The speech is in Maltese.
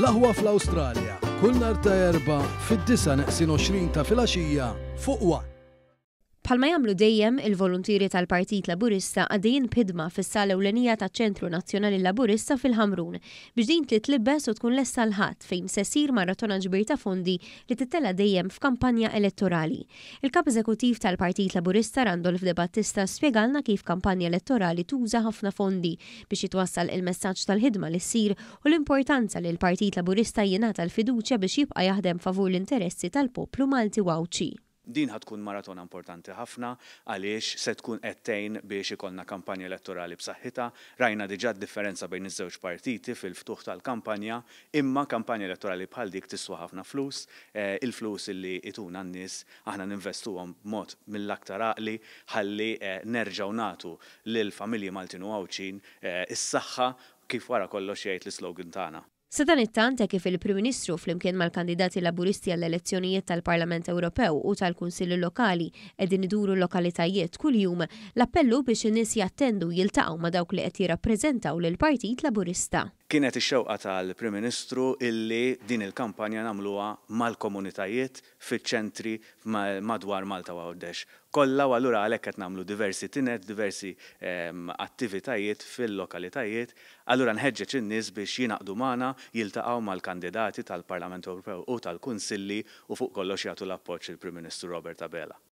l fl-Awstralja, kull nar ta' erba fid-disa neqsin 20 ta' filgħaxija fuq waqt. Palma jamlu dejjem il volontiri tal-Partit Laburista għaddejjin pidma fis-sala ewlenija ta' ċentru Nazzjonali Laburista fil-Ħamrun biex din titlibbes u tkun lesta l-ħadd fejn se sir maratona ġbir ta' fondi li tittela dejjem f'kampanja elettorali. Il-kap eżekutiv tal-Partit Laburista Randolf De Battista spjegalna kif kampanja elettorali tuża ħafna fondi biex jitwassal il-messaġġ tal-ħidma li sir u l-importanza li l-Partit Laburista jingħata l-fiduċja biex jibqa' jaħdem favur l-interessi tal-poplu Malti Wawċi din ħatkun maratona importanti ħafna għaliex se tkun qedtejn biex ikollna kampanja elettorali b'saħħitha, rajna diġà differenza bejn iż-żewġ partiti fil-ftuħ tal-kampanja, imma kampanja elettorali bħal dik tiswa ħafna flus, eh, il-flus illi ituna n-nies aħna ninvestuhom b'mod mill-aktar aqli ħalli eh, nerġgħu nagħtu lil familji Maltin u Għawċin eh, is-saħħa kif wara kollox jgħid l-slogan tagħna. Sedan it-tant kif il-Prim Ministru flimkien mal-kandidati laburisti għall-elezzjonijiet tal-Parlament Ewropew u tal-Kunsilli Lokali edin iduru lokalitajiet kull jum l-appellu biex in-nies jattendu jiltaqgħu ma' dawk li qed jirrappreżentaw lill partit Laburista kienet ix-xewqa tal-Prim Ministru illi din il-kampanja nagħmluha mal-komunitajiet fiċ-ċentri madwar Malta Għawdex. Kolla, u allura għalhekk qed nagħmlu diversi tinet, diversi ehm, attivitajiet fil-lokalitajiet, allura nħeġġeġ in-nies biex jinaqdu magħna jiltaqgħu mal-kandidati tal-Parlament Ewropew u tal-Kunsilli u fuq kollox jagħtu l-appoġġ il-Prim Ministru Robert Abela.